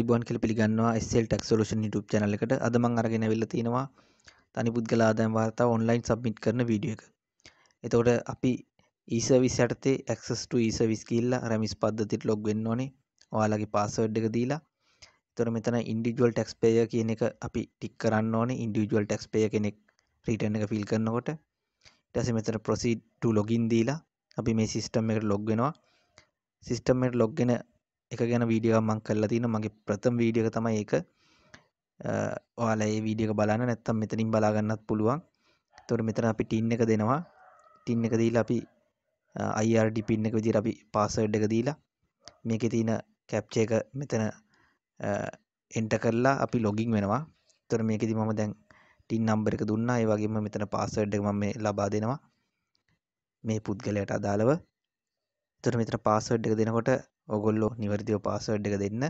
අයිබෝන් කෙල පිළිගන්නවා ස්සල් ටක් සලෂන් ටප් චනල එකට අදමං අරගෙන වෙල තියෙනවා තනි පුද්ගල ආදායම් වාර්තා ඔන්ලයින් සබ්මිට් කරන වීඩිය එක එතකොට අපි ඊසවිස් යටතේ ඇක්සස්ට ඊසවිස් කියල්ල රැමිස් පද්ධතිට ලොග් වෙන්න ඕනේ ඔයාලගේ පාසවඩ් එක දීලා තොර මෙතන ඉන්ඩිජුවල් ටක්ස් පේය කියන එක අපි ටික් කරන්න ඕනේ ඉන්ඩිජුවල් ටක්ස් පේය කෙනෙක් ප්‍රීටන් එක ෆිල් කරනකොට ටැස මෙතන ප්‍රොසිට්ට ලොගින් දීලා අපි මේ සිිස්ටම් එකට ලොග්ගෙනවා සිිස්ටම්මට ලොග්ගෙන එක ගැන වීඩියෝ මං කරලා තියෙන මගේ ප්‍රථම වීඩියක තමයි ඒක ඔයාලා ඒ වීඩියක බලන්න නැත්තම් මෙතනින් බලා ගන්නත් පුළුවන්. එතකොට මෙතන අපි ටින් එක දෙනවා. ටින් එක දීලා අපි IRD pin එක විදිහට අපි password එක දීලා මේකේ තියෙන captcha එක මෙතන enter කරලා අපි login වෙනවා. එතකොට මේකෙදි මම දැන් ටින් නම්බර් එක දුන්නා. ඒ වගේම මෙතන password එක මම මේ ලබා දෙනවා. මේ පුද්ගලයාට අදාළව. එතකොට මෙතන password එක දෙනකොට ඔගොල්ලෝ නිවැරදිව පාසඩ් එක දෙන්න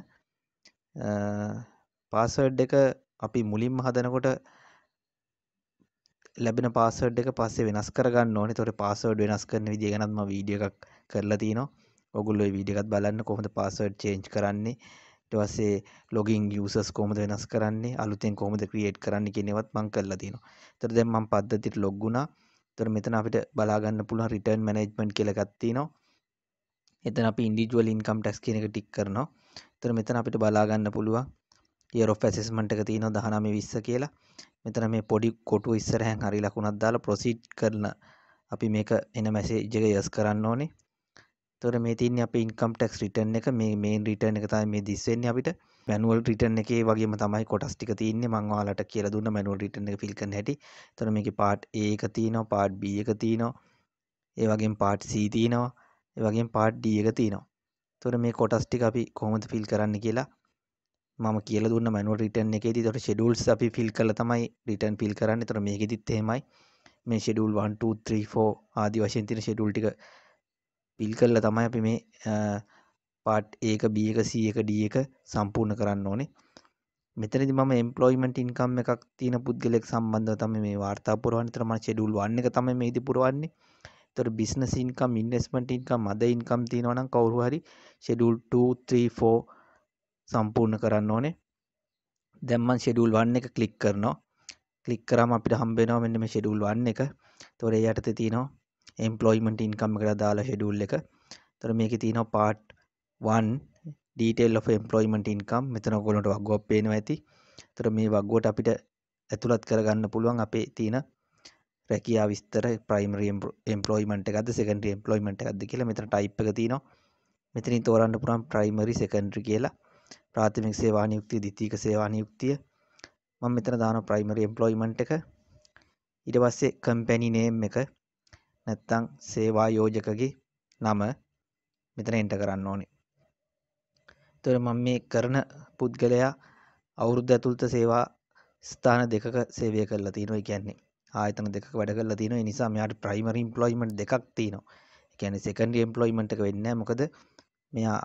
පාසඩ් එක අපි මුලින්ම හදනකොට ලැබෙන පාසඩ් එක පස්සේ වෙනස් කරගන්න ඕනේ තොට පාසඩ් වෙනස් කරන විදි ගැනත්ම වීඩිය එකක් කරලා තියනවා ඔගුල්ලො විඩියකත් බලන්න කොහොඳ පාසඩ් චේන්ච් කරන්නේ ටවස්සේ ලොගින් යසස් කෝමද වෙනස් කරන්නේ අලුතෙන් කොමද ක්‍රියට් කරන්න කෙනෙවත් මං කරලා තින තර දෙම්ම පද්ධතිට ලොග්ගුණා තර මෙතන අපිට බලාගන්න පුළහ රිටර්න් මනෙජ්මන්් කෙලගත්ති නවා එතන අපි ඉන්ඩිජුවල් ඉන්කම් ටැක්ස් කියන එක ටික් කරනවා. එතන මෙතන අපිට බලා ගන්න පුළුවන් year of assessment එක තියෙනවා 19 20 කියලා. මෙතන මේ පොඩි කොටුව ඉස්සරහින් හරි ලකුණක් දාලා proceed කරන අපි මේක එන message එක yes කරන්න ඕනේ. එතකොට මේ තින්නේ අපේ ඉන්කම් ටැක්ස් රිටර්න් එක මේ මේන් රිටර්න් එක තමයි මේ දිස් වෙන්නේ අපිට. මැනුවල් රිටර්න් එකේ වගේම තමයි කොටස් ටික තියෙන්නේ මම ඔයාලට කියලා දුන්න මැනුවල් රිටර්න් එක ෆිල් කරන්න හැටි. එතකොට මේකේ part A එක තියෙනවා, part B එක තියෙනවා. ඒ වගේම part C තියෙනවා. ඒ වගේම පාට් D එක තියෙනවා. එතකොට මේ කොටස් ටික අපි කොහොමද ෆිල් කරන්න කියලා මම කියලා දුන්න මැනුවල් රිටර්න් එකේදී එතකොට ෂෙඩියුල්ස් අපි ෆිල් කරලා තමයි රිටර්න් ෆිල් කරන්නේ. එතකොට මේකෙදිත් එහෙමයි. මේ ෂෙඩියුල් 1 2 3 4 ආදි වශයෙන් තියෙන ෂෙඩියුල් ටික ෆිල් කරලා තමයි අපි මේ පාට් A එක B එක C එක D එක සම්පූර්ණ කරන්න ඕනේ. මෙතනදි මම එම්පලොයිමට ඉන්කම් එකක් තියෙන පුද්ගලෙක් සම්බන්ධව තමයි මේ වාර්තා පුරවන්නේ. ඒතර මම ෂෙඩියුල් 1 එක තමයි මේදි පුරවන්නේ. ඒතර බිස්නස් ඉන්කම් ඉන්වෙස්ට්මන්ට් ඉන්කම් අද ඉන්කම් තියෙනවා නම් කවුරු හරි ෂෙඩියුල් 2 3 4 සම්පූර්ණ කරන්න ඕනේ දැන් මම ෂෙඩියුල් 1 එක ක්ලික් කරනවා ක්ලික් කරාම අපිට හම්බ වෙනවා මෙන්න මේ ෂෙඩියුල් 1 එක එතකොට ඒ යටතේ තියෙනවා එම්ප්ලොයිමන්ට් ඉන්කම් එකට දාලා ෂෙඩියුල් එක එතකොට මේකේ තියෙනවා part 1 detail of employment income මෙතන ඔයගොල්ලන්ට වග්ගුවක් පේනවා ඇති එතකොට මේ වග්ගුවට අපිට ඇතුළත් කරගන්න පුළුවන් අපේ තියෙන රැකයා විස්තර ප්‍රයිමරි එම්පලෝයිමට එකද සෙකට එම්පලෝයිමට එකද කියලා මෙතන ටයිප් එක තිනවා මෙතනින් තෝරන්න පුරම් ප්‍රයිමරි සෙකන්ඩ්‍රි කියලා ප්‍රාථමික සේවානයුක්තිය දිතීක සේවානයුක්තිය මම මෙතන දාන ප්‍රයිමරි එම්පලෝයිමන්ට් එක ඊට පස්සේ කම්පැනි නේම් එක නැත්තං සේවා යෝජකගේ නම මෙතන එන්ට කරන්න ඕනේ තොර මම මේ කරන පුද්ගලයා අවුරුද්ධ ඇතුළත සේවා ස්ථාන දෙකක සේවය කරලා තියෙනවා කියන්නේ ආයතන දෙකක වැඩ කරලා තියෙනවා. ඒ නිසා මෙයාට ප්‍රයිමරි එම්ප්ලොයිමන්ට් දෙකක් තියෙනවා. ඒ කියන්නේ සෙකන්ඩරි එම්ප්ලොයිමන්ට් එක වෙන්නේ නැහැ. මොකද මෙයා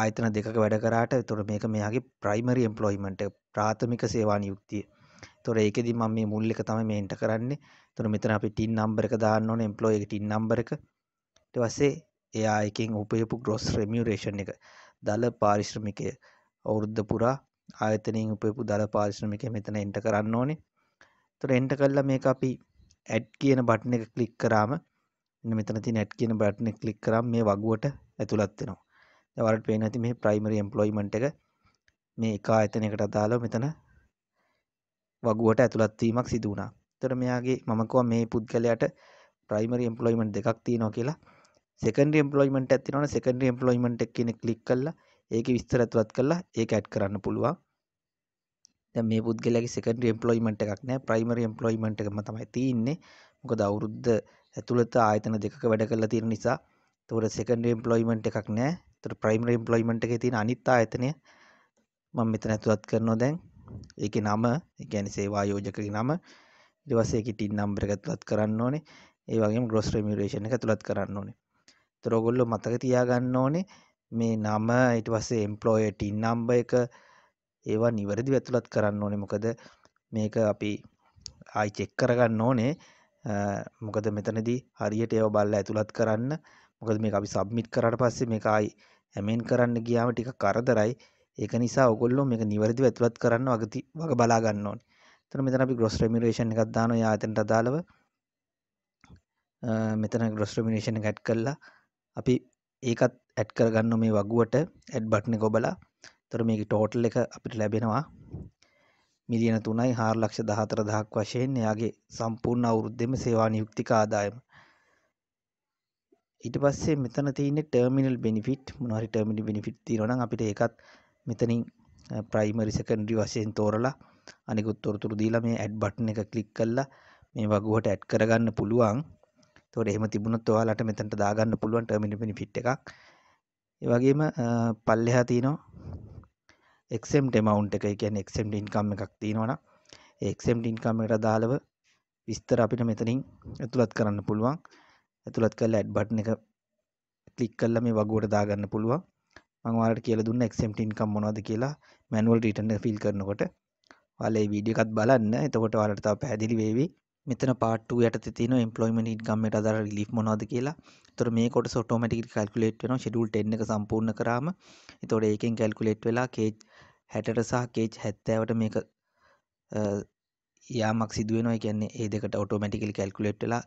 ආයතන දෙකක වැඩ කරාට එතකොට මේක මෙයාගේ ප්‍රයිමරි එම්ප්ලොයිමන්ට් එක ප්‍රාථමික සේවා නියුක්තිය. එතකොට ඒකෙදි මම මේ මුල් එක තමයි මේන්ට කරන්නේ. එතකොට මෙතන අපි ටින් නම්බර් එක දාන්න ඕනේ එම්ප්ලොයි එකේ ටින් නම්බර එක. ඊට පස්සේ එයා එකෙන් උපයපු ග්‍රොස් රෙමියුරේෂන් එක. දල පාරිශ්‍රමිකය. අවුරුද්ද පුරා ආයතනයෙන් උපයපු දල පාරිශ්‍රමිකය මෙතන එන්ටර් කරන්න ඕනේ. එතකොට එන්ටර් කරලා මේක අපි ඇඩ් කියන බටන් එක ක්ලික් කරාම මෙන්න මෙතන තියෙන ඇඩ් කියන බටන් එක ක්ලික් කරාම මේ වගුවට ඇතුළත් වෙනවා. දැන් ඔයාලට පේන ඇති මේ ප්‍රයිමරි එම්ප්ලොයිමන්ට් එක මේ එක ආයතනයකට අදාළව මෙතන වගුවට ඇතුළත් වීමක් සිදු වුණා. එතකොට මෙයාගේ මම කිව්වා මේ පුද්ගලයාට ප්‍රයිමරි එම්ප්ලොයිමන්ට් දෙකක් තියෙනවා කියලා. සෙකන්ඩරි එම්ප්ලොයිමන්ට් එකක් තියෙනවනේ සෙකන්ඩරි එම්ප්ලොයිමන්ට් එක කියන ක්ලික් කළා ඒකේ විස්තර ඇතුළත් කළා ඒක ඇඩ් කරන්න පුළුවන්. දැන් මේ පුද්ගලයාගේ සෙකන්ඩරි එම්ප්ලොයිමන්ට් එකක් නෑ ප්‍රයිමරි එම්ප්ලොයිමන්ට් එකම තමයි තියෙන්නේ. මොකද අවුරුද්ද ඇතුළත ආයතන දෙකක වැඩ කරලා තියෙන නිසා. එතකොට සෙකන්ඩරි එම්ප්ලොයිමන්ට් එකක් නෑ. එතකොට ප්‍රයිමරි එම්ප්ලොයිමන්ට් එකේ තියෙන අනිත් ආයතනය මම මෙතන ඇතුළත් කරනවා දැන්. ඒකේ නම, ඒ කියන්නේ සේවා යෝජකගේ නම. ඊට පස්සේ ඒකේ TIN number එක ඇතුළත් කරන්න ඕනේ. ඒ වගේම gross remuneration එක ඇතුළත් කරන්න ඕනේ. එතකොට ඔයගොල්ලෝ මතක තියාගන්න ඕනේ මේ නම ඊට පස්සේ එම්ප්ලොයර් TIN number එක ඒවා නිවැරදිව ඇතුළත් කරන්න ඕනේ මොකද මේක අපි ආයි චෙක් කරගන්න ඕනේ මොකද මෙතනදී හරියට ඒවා බලලා ඇතුළත් කරන්න මොකද මේක අපි සබ්මිට් කරාට පස්සේ මේක ආයි ඇමෙන් කරන්න ගියාම ටික කරදරයි ඒක නිසා ඔයගොල්ලෝ මේක නිවැරදිව ඇතුළත් කරන්න වගති වග බලා ගන්න ඕනේ. එතන මෙතන අපි gross remuneration එකක් දානවා යාතෙන්ට අදාළව. මෙතන gross remuneration එක ඇඩ් කරලා අපි ඒකත් ඇඩ් කරගන්න මේ වගුවට ඇඩ් බටන් එක ඔබලා තොර මේක ටෝටල් එක අපිට ලැබෙනවා මිලියන තුනයි හාර ලක්ෂ දහතර දහක් වශයෙන් එයාගේ සම්පූර්ණ අවුරුද්දෙම සේවා නියුක්තික ආදායම ඊට පස්සේ මෙතන තියන්නේ ටර්මිනල් බෙනිෆිට් මොනවාරි ටර්මිනල් බෙනිෆිට් තියෙනවා නම් අපිට ඒකත් මෙතනින් ප්‍රයිමරි සෙකන්ඩරි වශයෙන් තෝරලා අනිකුත් තොරතුරු දීලා මේ ඇඩ් බටන් එක ක්ලික් කරලා මේ වගුවට ඇඩ් කරගන්න පුළුවන් තොට එහෙම තිබුණොත් ඔයාලට මෙතනට දාගන්න පුළුවන් ටර්මිනල් බෙනිෆිට් එකක් ඒ වගේම පල්ලෙහා තියෙනවා එක්සෙම්ට මවුන්් එක කියන් එක්සෙම්ට ඉන්කම් එකක් තියෙනවන එක්සෙම්ට ඉන්කම් එකට දාලව විස්තර අපිට මෙතනින් ඇතුළත් කරන්න පුළුවන් ඇතුළත් කල ඇඩ් බට්න එක කලික් කල්ල මේ වගුවට දාගන්න පුළුවන් මංවාට කියල දුන්න එක්සෙම්ට ඉන්කම් මොනවද කියලා මැනුවල් ටන්න ෆිල් කරනකොට වලේ වීඩියකත් බලන්න එතකොට වලට පැදිලි වේවි මෙතන පාට යට තින එම්පලොයිමට ඉන්කම්මට අදර ලි් මොනද කියලා තොර මේ කොට සොටෝමටික කල්කුලේට් වෙන ෙඩුල් ටෙන්න සම්පූර්ණ කරම තොට ඒකෙන් කැල්කුලේට් වෙලා කේජ් හැටට සහ කේච් හැත්තෑවට මේක යාමක් සිදුවනවා කියන්නේ ඒ දෙකට ඔටෝමටිකල් කැල්කුලෙට්ලා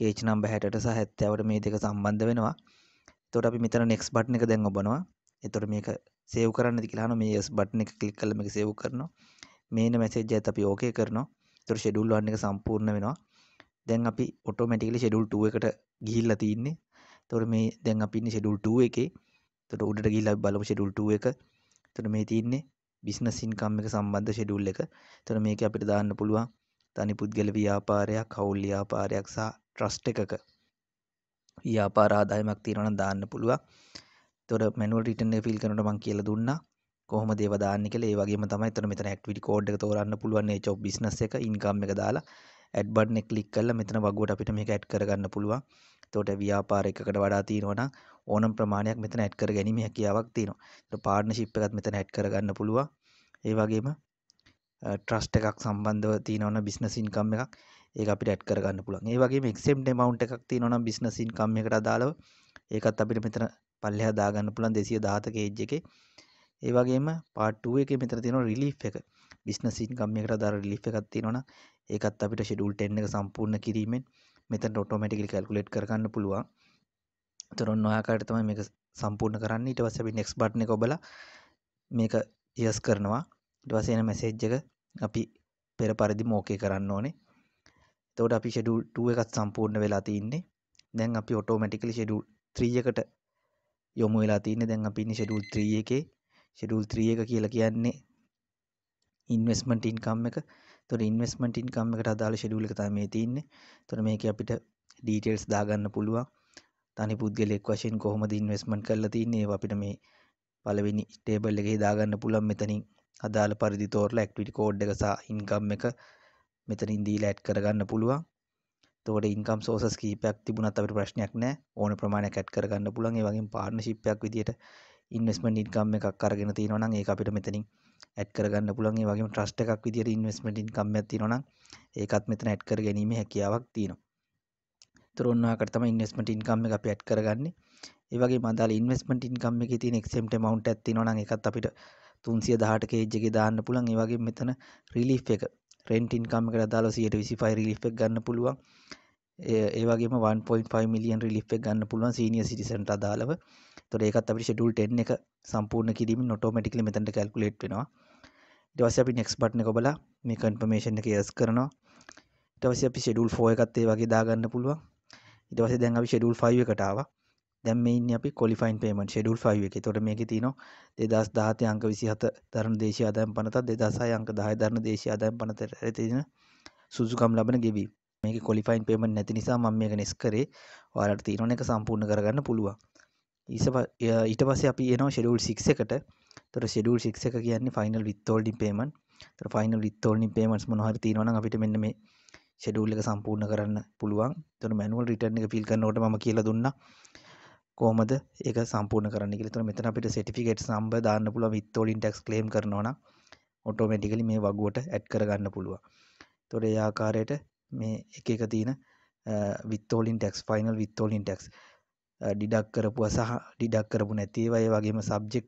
කේච් නම්බ හැටට සහ හැත්තෑවට මේ දෙක සම්බන්ධ වෙනවා තොට අපි මෙතන නෙක්ස් බට් එක දැන් ඔබනවා එතොට මේක සේව් කරන්න දිකිලාන මේ යස් බට් එක කලික් කලම එක සේව් කරනවා මේන මැසේජ් ඇත අපි ඕකේ කරනවා තොර ෂෙඩුල් වන්න එක සම්පූර්ණ වෙනවා දැන් අපි ඔටෝමටිකලි ෂෙඩුල්ටුව එකට ගිහිල්ල තින්නේ තොර මේ දැන් අපින්න ෂෙඩුල්ටුව එකේ තොට උඩට ගිල්ල බලම ෂෙඩුල්ටුව එක තොට මේ තින්නේ බිස්නස් ඉන්කම් එක සම්බන්ධ ෂෙඩියුල් එක. එතකොට මේක අපිට දාන්න පුළුවන් තනි පුද්ගල ව්‍යාපාරයක්, හවුල් ව්‍යාපාරයක් සහ ට්‍රස්ට් එකක ව්‍යාපාර ආදායමක් තියෙනවා නම් දාන්න පුළුවන්. එතකොට මැනුවල් රිටර්න් එක ෆිල් කරනකොට මම කියලා දුන්නා. කොහොම දේව දාන්න කියලා ඒ වගේම තමයි එතන මෙතන ඇක්ටිවිටි කෝඩ් එක තෝරන්න පුළුවන් මේ ජොබ් බිස්නස් එක ඉන්කම් එක දාලා ඇඩ් බටන් එක ක්ලික් කරලා මෙතන වගුවට අපිට මේක ඇඩ් කරගන්න පුළුවන්. එතකොට ව්‍යාපාර එකකට වඩා තියෙනවා නම් ඕනම ප්‍රමාණයක් මෙතන ඇඩ් කර ගැනීම හැකියාවක් තියෙනවා. ඒතර පාර්ට්නර්ෂිප් එකත් මෙතන ඇඩ් කරගන්න පුළුවන්. ඒ වගේම ට්‍රස්ට් එකක් සම්බන්ධව තියෙනවනම් බිස්නස් ඉන්කම් එකක් ඒක අපිට ඇඩ් කරගන්න පුළුවන්. ඒ වගේම exempt amount එකක් තියෙනවනම් බිස්නස් ඉන්කම් එකට අදාළව ඒකත් අපිට මෙතන පල්ලෙහා දාගන්න පුළුවන් 217 කේජ් එකේ. ඒ වගේම part 2 එකේ මෙතන තියෙනවා relief එක. බිස්නස් ඉන්කම් එකකට අදාළ රිලීෆ් එකක් තියෙනවා නම් ඒකත් අපිට ෂෙඩියුල් 10 එක සම්පූර්ණ කිරීමෙන් මෙතනට ඔටෝමැටිකලි කැල්කියුලේට් කරගන්න පුළුවන්. එතකොට ඔන්න ඔයාකාරට තමයි මේක සම්පූර්ණ කරන්නේ. ඊට පස්සේ අපි next button එක ඔබලා මේක yes කරනවා. ඊට පස්සේ එන message එක අපි පෙර පරිදිම okay කරන්න ඕනේ. එතකොට අපි ෂෙඩියුල් 2 එකත් සම්පූර්ණ වෙලා තින්නේ. දැන් අපි ඔටෝමැටිකලි ෂෙඩියුල් 3 එකට යොමු වෙලා තින්නේ. දැන් අපි ඉන්නේ ෂෙඩියුල් 3 එකේ. ෂෙඩියුල් 3 එක කියලා කියන්නේ ඉන්වස්මට ඉන්කම් එක තොර ඉන්වස්මට ඉන්කම් එකට අදාළ ශෙඩුල එකතා මේ තියන්නේ තොර මේක අපිට ඩීටෙල්ස් දාගන්න පුළුවන් තනි පුද්ගලෙක් වශයෙන් කොහොමද ඉන්වස්මන් කරලා තින්නේ අපිට මේ පළවෙනි ස්ටේබල් එකේ දාගන්න පුළුවන් මෙතනින් අදාළ පරිදි තෝරලා ඇක්ටිවිටි කෝඩ් එක සහ ඉන්කම් එක මෙතනින් දීලා ඇඩ් කරගන්න පුළුවන් තෝට ඉන්කම් සෝසස් කීපයක් තිබුණත් අපිට ප්‍රශ්නයක් නැහැ ඕන ප්‍රමාණයක් ඇඩ් කරගන්න පුළුවන් ඒ වගේ පාර්ට්නර්ෂිප් එකක් විදියට ඉන්වස්මන්ට් ඉන්කම් එකක් අරගෙන තියෙනවා නම් ඒක අපිට මෙතනින් ඇඩ් කරගන්න පුළුවන් ඒ වගේම ට්‍රස්ට් එකක් විදිහට ඉන්වෙස්ට්මන්ට් ඉන්කම් එකක් තියෙනවා නම් ඒකත් මෙතන ඇඩ් කර ගැනීමේ හැකියාවක් තියෙනවා. ඒතර ඔන්න ඔයාකට තමයි ඉන්වෙස්ට්මන්ට් ඉන්කම් එක අපි ඇඩ් කරගන්නේ. ඒ වගේම අදාළ ඉන්වෙස්ට්මන්ට් ඉන්කම් එකේ තියෙන exempt amount එකක් තියෙනවා නම් ඒකත් අපිට 318 කේජ් එකේ දාන්න පුළුවන්. ඒ වගේම මෙතන රිලීෆ් එක රෙන්ට් ඉන්කම් එකට අදාළව 125 රිලීෆ් එකක් ගන්න පුළුවන්. ඒවගේ 1.5 මිලියන් රිලිප් එක ගන්න පුළුවන් සීනියර් සිටිසන්ට අදාළව. එතකොට ඒකත් අපිට ෂෙඩියුල් 10 එක සම්පූර්ණ කිරීමෙන් ඔටෝමැටිකලි මෙතනට කැල්කියුලේට් වෙනවා. ඊට පස්සේ අපි next button එක ඔබලා මේ confirmation එක yes කරනවා. ඊට පස්සේ අපි ෂෙඩියුල් 4 එකත් ඒ වගේ දාගන්න පුළුවන්. ඊට පස්සේ දැන් අපි ෂෙඩියුල් 5 එකට ආවා. දැන් මේ ඉන්නේ අපි qualifying payment schedule 5 එකේ. එතකොට මේකේ තියෙනවා 2017 අංක 27 දරණ දේශීය ආදායම් පනතත් 2006 අංක 10 දරණ දේශීය ආදායම් පනතට තියෙන සුසුකම් ලබන ගෙවීම්. මේක කොලිෆයින් පේමන් නැති නිසා මම මේක නෙස් කරේ ඔයාලට තියෙන එක සම්පූර්ණ කරගන්න පුළුවන් ඊට පස්සේ අපි එනවා ෂෙඩියුල් 6 එකට එතකොට ෂෙඩියුල් 6 එක කියන්නේ ෆයිනල් විත්හෝල්ඩින් පේමන්ට් එතකොට ෆයිනල් විත්හෝල්ඩින් පේමන්ට්ස් මොනවා හරි තියෙනවා නම් අපිට මෙන්න මේ ෂෙඩියුල් එක සම්පූර්ණ කරන්න පුළුවන් එතකොට මැනුවල් රිටර්න් එක ෆිල් කරනකොට මම කියලා දුන්නා කොහොමද ඒක සම්පූර්ණ කරන්න කියලා. එතකොට මෙතන අපිට සර්ටිෆිකේට්ස් නම්බර් දාන්න පුළුවන් විත්හෝල්ඩින් ටැක්ස් ක්ලේම් කරනවා නම් ඔටෝමැටිකලි මේ වගුවට ඇඩ් කරගන්න පුළුවන්. එතකොට ඒ ආකාරයට මේ එක එක තියෙන විත්තෝලින් ටෙක්ස් ෆයිනල් විත්තෝලින් ටෙක්ස් ඩිඩක් කරපුවා සහ ඩිඩක් කරපු නැතිවය වගේම සබ්ජෙක්්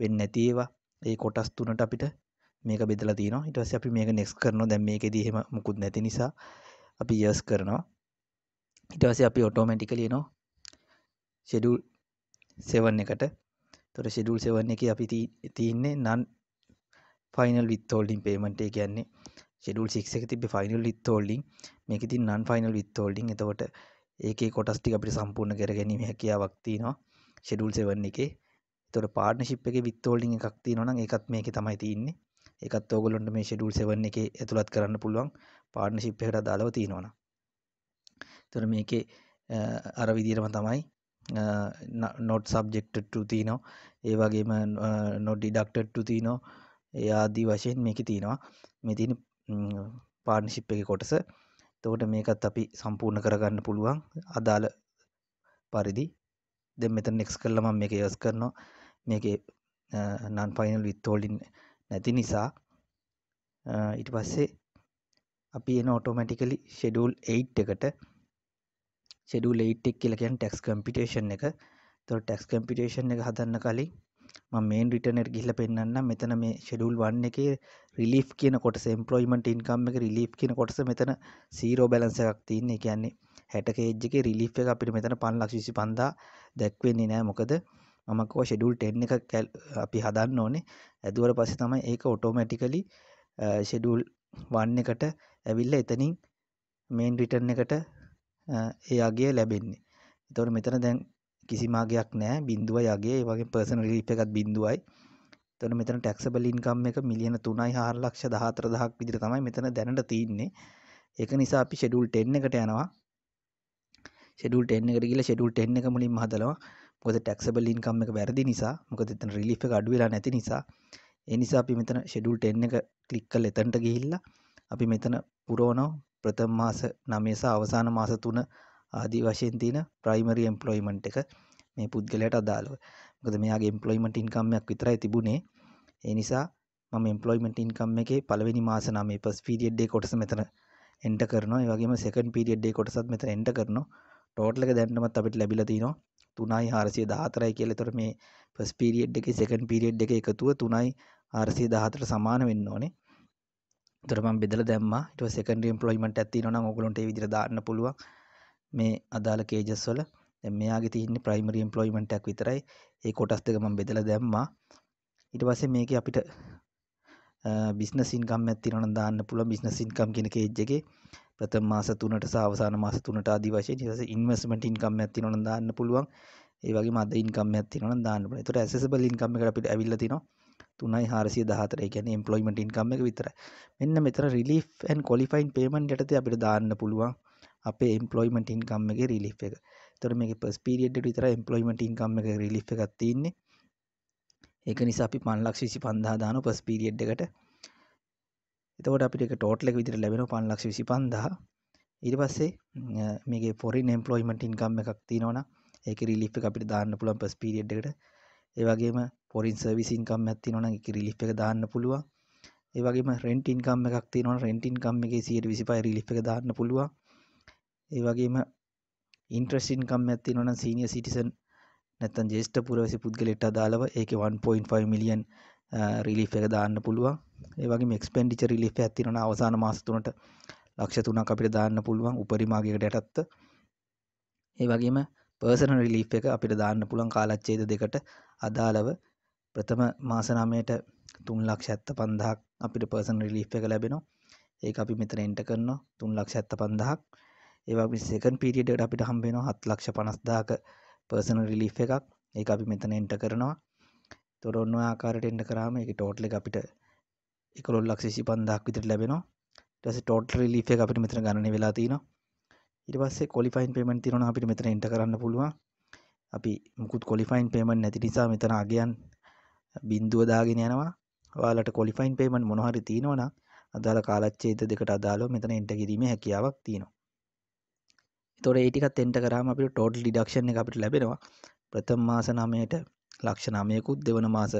වෙන්න නැතිේවා ඒ කොටස් තුනට අපිට මේක බෙදලා තින ඉටස අපි මේක නෙක්ස් කරන දැම් මේක දහෙම මුකුත් නැති නිසා අපි යස් කරනවා ඉටවස අපි ඔටෝමැටිකලිය නො ෂෙඩුල් සෙවන් එකට තොර ෂෙඩුල් සෙවන් එක අපි තියන්නේ නන් ෆයිනල් විත්තෝල්ඩින් පේමට කියන්නේ ෙඩල් සික් තිබ ෆයිනල් විත් ෝල්ඩින් මේක ති නන් ෆයිනල් විත් ෝල්ඩින් එතවට ඒක කොටස්ටි අපිට සම්පූර්ණ කර ගැනීම හැකියාවක්තිනවා ෂෙඩුල් සෙවන් එක තොර පාර්නශිප් එක විත්තෝල්ඩිං එකක්ති නොන එකත් මේක තමයි තියන්නේ එකත් ඕගොලොන්ට මේ ෂෙඩුල් සෙවන් එක ඇතුළත් කරන්න පුළුවන් පාර්නශිප් එකට දාලව තියෙනවන තොර මේක අර විදිරම තමයි නොට් සබ්ජෙක්ටටු තියනෝ ඒ වගේම නොඩ්ඩි ඩක්ටටු තියනෝ ඒ ආදී වශයෙන් මේක තියෙනවා මෙතින පාර්ට්නර්ෂිප් එකේ කොටස. එතකොට මේකත් අපි සම්පූර්ණ කරගන්න පුළුවන් අදාළ පරිදි. දැන් මෙතන නෙක්ස්ට් කරලා මම මේක යස් කරනවා. මේකේ non final withholding නැති නිසා ඊට පස්සේ අපි එන ඔටෝමැටිකලි ෂෙඩියුල් 8 එකට ෂෙඩියුල් 8 එක කියලා කියන්නේ ටැක්ස් කම්පියුටේෂන් එක. එතකොට ටැක්ස් කම්පියුටේෂන් එක හදන්න කලින් මම මේන් රිටර්න් එකට ගිහිල්ලා පෙන්නන්නම් මෙතන මේ ෂෙඩියුල් 1 එකේ රිලීෆ් කියන කොටස එම්ප්ලොයිමන්ට් ඉන්කම් එක රිලීෆ් කියන කොටස මෙතන 0 බැලන්ස් එකක් තියෙන. ඒ කියන්නේ 60 කේජ් එකේ රිලීෆ් එක අපිට මෙතන 525000 දැක්වෙන්නේ නැහැ. මොකද මම කෝ ෂෙඩියුල් 10 එක අපි හදන්න ඕනේ. ඇදුවර පස්සේ තමයි ඒක ඔටෝමැටිකලි ෂෙඩියුල් 1 එකට ඇවිල්ලා එතනින් මේන් රිටර්න් එකට ඒ අගය ලැබෙන්නේ. එතකොට මෙතන දැන් කිසිම අගයක් නැහැ බිඳුව යගේ ඒ වගේ පර්සනල් රිලීෆ් එකත් බිඳුවයි එතකොට මෙතන ටැක්සබල් ඉන්කම් එක මිලියන 3.4 ලක්ෂ 14000ක් විදිහට තමයි මෙතන දැනට තියෙන්නේ ඒක නිසා අපි ෂෙඩියුල් 10 එකට යනවා ෂෙඩියුල් 10 එකට ගිහලා ෂෙඩියුල් 10 එක මුලින්ම හදනවා මොකද ටැක්සබල් ඉන්කම් එක වැරදි නිසා මොකද එතන රිලීෆ් එක අඩු වෙලා නැති නිසා ඒ නිසා අපි මෙතන ෂෙඩියුල් 10 එක ක්ලික් කරලා එතනට ගිහිල්ලා අපි මෙතන පුරවනවා ප්‍රථම මාස 9 සහ අවසාන මාස 3 ආදී වශයෙන් තියෙන ප්‍රයිමරි එම්ප්ලොයිමන්ට් එක මේ පුද්ගලයාට අදාළව. මොකද මෙයාගේ එම්ප්ලොයිමන්ට් ඉන්කම් එකක් විතරයි තිබුණේ. ඒ නිසා මම එම්ප්ලොයිමන්ට් ඉන්කම් එකේ පළවෙනි මාස 9 ෆස්ට් පීරියඩ් එකේ කොටස මෙතන එන්ටර් කරනවා. ඒ වගේම සෙකන්ඩ් පීරියඩ් එකේ කොටසත් මෙතන එන්ටර් කරනවා. ටෝටල් එක දැනටමත් අපිට ලැබිලා තිනවා 3414යි කියලා. ඒතර මේ ෆස්ට් පීරියඩ් එකේ සෙකන්ඩ් පීරියඩ් එකේ එකතුව 3414ට සමාන වෙන්න ඕනේ. ඒතර මම බෙදලා දැම්මා. ඊට පස්සේ සෙකන්ඩරි එම්ප්ලොයිමන්ට් එකක් තියෙනවා නම් ඕගොල්ලන්ට ඒ විදිහට දාන්න පුළුවන්. මේ අදාළ කේජස් වල දැන් මෙයාගේ තියෙන්නේ ප්‍රයිමරි එම්ප්ලොයිමන්ට් එකක් විතරයි. ඒ කොටස් දෙක මම බෙදලා දැම්මා. ඊට පස්සේ මේකේ අපිට බිස්නස් ඉන්කම් එකක් තියෙනවා නම් දාන්න පුළුවන් බිස්නස් ඉන්කම් කියන කේජ් එකේ ප්‍රථම මාස 3ට සහ අවසාන මාස 3ට ආදී වශයෙන් ඊට පස්සේ ඉන්වෙස්ට්මන්ට් ඉන්කම් එකක් තියෙනවා නම් දාන්න පුළුවන්. ඒ වගේ මද ඉන්කම් එකක් තියෙනවා නම් දාන්න පුළුවන්. ඒතකොට ඇසෙසබල් ඉන්කම් එකට අපිට ඇවිල්ලා තිනවා 3414. ඒ කියන්නේ එම්ප්ලොයිමන්ට් ඉන්කම් එක විතරයි. මෙන්න මෙතන රිලීෆ් ඇන්ඩ් ක්වොලිෆයින් පේමන්ට් යටතේ අපිට දාන්න පුළුවන්. අපේ එම්පලොයිමට ඉන්කම් එක රිලි් එක තොර මේ පස්පිරිියට විතර එම්පලොයිමට ඉන්කම් එක රිලි් එකක් තින්නේ ඒක නිසා අපි පන්ලක්ෂ විසි පන්දාදාන පස්පිරිියඩ් එකට එතකොට අපිට ටෝට්ලෙක් විදිර ලැබෙන පන්ලක්ෂ විසි පන්දා ඉරි පස්සේ මේ පොරි නෙම්පලොයිමට ඉන්කම් එකක් තිනවන ඒක රිලි් එක අපිට දාන්න පුළන් පස්පිරිියඩ් එකට ඒවගේම පොරින් සර්විසින්කම් ඇත්ති නොන එක රිලි් එක දාන්න පුළුවන් ඒවගේ රෙටින් කම්ම එකක් තින රෙටින් කම්ම එක සියට විසිපයි රිලි් එක දාන්න පුළුවන් ඒ වගේම ඉන්ට්‍රස් ඉන්කම් එකක් තියෙනවා නම් සීනියර් සිටිසන් නැත්නම් ජ්‍යෙෂ්ඨ පුරවැසි පුද්ගලයාට අදාළව ඒකේ 1.5 මිලියන් රිලීෆ් එක දාන්න පුළුවන්. ඒ වගේම එක්ස්පෙන්ඩිචර් රිලීෆ් එකක් තියෙනවා නම් අවසාන මාස තුනට ලක්ෂ 3ක් අපිට දාන්න පුළුවන් උපරිම අගයකට යටත්ව. ඒ වගේම පර්සන රිලීප් එක අපිට දාන්න පුළන් කාලච්චේද දෙකට අදාළව ප්‍රථම මාසනමයට තුන් ලක්ෂ ඇත්ත පන්දහක් අපිට පර්සන රිලීප් එක ලැබෙනවා ඒ අපි මෙතන එන්ට කරනවා තුන් ලක්ෂ ඇත්ත පන්දහක් ඒවගේ සෙකන් පිරිඩට අපිට හම්බෙන හත් ලක්ෂ පනස්දාක පර්සන රිලි් එකක් ඒ අපි මෙතන එන්ට කරනවා තොර ඔන්න ආකාරට එන්ට කරාම එක ටෝට්ලි අපිට එකකොල් ලක්ෂසි පන්දක් විතර ලැබෙනවා ටස ටෝටල් රිලි් එක අපිට මෙතර ගණන වෙලා තින ඉරිවස්සේ කොලිෆයින් පේමෙන් තිරන අපිට මෙතර එන්ට කරන්න පුළුවන් අපි මුකුත් කොලිෆයින් පේමෙන් නැති නිසා මෙතන අගයන් බින්දුව දාගෙන යනවා ඔයාලට කොලිෆයින් පේමෙන් මොනහරි තියෙනවනම් අදාළ කාලච්ඡේද දෙකට අදාළව මෙතන එන්ට කිරීමේ හැකියාවක් තියෙනවා තොර ඒටිකත් එෙන්ට කරම අපිට ටෝඩ් ඩිඩක්ෂණ අපිට ලැබෙනවා ප්‍රථම මාස නමයට ලක්ෂණමයකුත් දෙවන මාස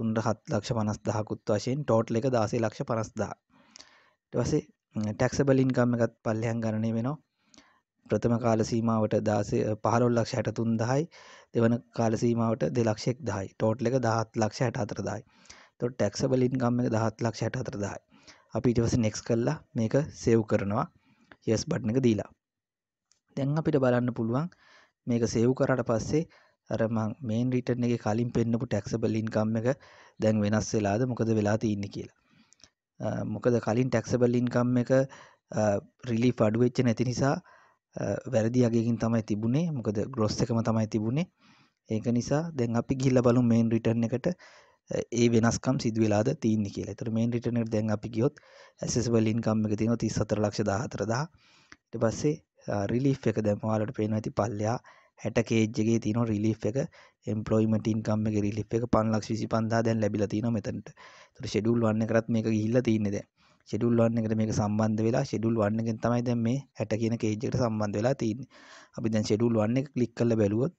තුන්ට හත් ලක්ෂ පනස් දහකුත් වශයෙන් ටෝට් එක දාසේ ලක්ෂ පනස්දා ටවසේ ටැක්ස බලින් කම්ම එකත් පල්ලයන් ගණනය වෙනවා ප්‍රථම කාල සීමාවට දාස පහලොල් ලක්ෂ හැට තුන් දහයි දෙවන කාල සීමාවට දෙලක්ෂෙක් දහයි ටෝට් එක දහත් ලක්ෂ හැට අතර දායි තො ටැක්ස බලින් කම්ම එක දහත් ලක්ෂ හැට අතර දායි අපි ඉටවස නෙක්ස් කල්ලා මේක සෙව් කරනවා යෙස් බට්න එක දීලා දැන් අපිට බලන්න පුළුවන් මේක සේව් කරාට පස්සේ අර මං මේන් රිටර්න් එකේ කලින් පෙන්නපු ටැක්සබල් ඉන්කම් එක දැන් වෙනස් වෙලාද මොකද වෙලා තියෙන්නේ කියලා මොකද කලින් ටැක්සබල් ඉන්කම් එක රිලීෆ් අඩු වෙච්ච නැති නිසා වැරදි අගයකින් තමයි තිබුණේ මොකද ග්‍රොස් එකම තමයි තිබුණේ ඒක නිසා දැන් අපි ගිහිල්ලා බලමු මේන් රිටර්න් එකට ඒ වෙනස්කම් සිදු වෙලාද තියෙන්නේ කියලා. ඒතර මේන් රිටර්න් එකට දැන් අපි ගියොත් accessible income එක තියෙනවා 3414000. ඊට පස්සේ රිලිෆ් එක දැන් ඔයාලට පේනවා ඇති පල්ලෙහා 60 කේජ් එකේ තියෙනවා රිලිෆ් එක එම්ප්ලොයිමන්ට් ඉන්කම් එකේ රිලිෆ් එක 525000 දැන් ලැබිලා තියෙනවා මෙතනට. ඒතර ෂෙඩියුල් 1 එකටත් මේක ගිහිල්ලා තින්නේ දැන්. ෂෙඩියුල් 1 එකට මේක සම්බන්ධ වෙලා ෂෙඩියුල් 1 එකෙන් තමයි දැන් මේ 60 කියන කේජ් එකට සම්බන්ධ වෙලා තියෙන්නේ. අපි දැන් ෂෙඩියුල් 1 එක ක්ලික් කරලා බැලුවොත්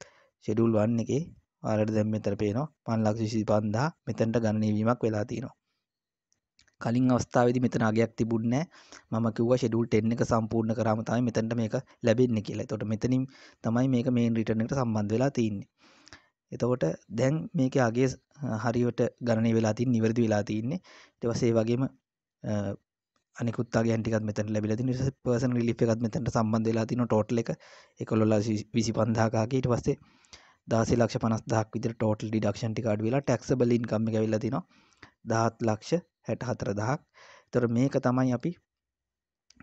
ෂෙඩියුල් 1 එකේ ඔයාලට දැන් මෙතන පේනවා 525000 මෙතනට ගණනීවීමක් වෙලා තියෙනවා. කලින් අවස්ථාවේදී මෙතන අගයක් තිබුණේ නැහැ. මම කිව්වා ෂෙඩියුල් 10 එක සම්පූර්ණ කරාම තමයි මෙතනට මේක ලැබෙන්නේ කියලා. එතකොට මෙතනින් තමයි මේක මේන් රිටර්න් එකට සම්බන්ධ වෙලා තියෙන්නේ. එතකොට දැන් මේකේ අගේ හරියට ගණනය වෙලා තින්නේ, නිවැරදි වෙලා තින්නේ. ඊට පස්සේ ඒ වගේම අනිකුත් අගයන් ටිකත් මෙතන ලැබිලා තිනවා. ඊට පස්සේ පර්සන් රිලීෆ් එකත් මෙතනට සම්බන්ධ වෙලා තිනවා ටෝටල් එක 1125000 කාගේ. ඊට පස්සේ 16 ලක්ෂ 50000ක් විතර ටෝටල් ඩිඩක්ෂන් ටික අඩු වෙලා ටැක්සබල් ඉන්කම් එක ඇවිල්ලා තිනවා. 17 ලක්ෂ හැට හතර දහක් තොර මේක තමයි අපි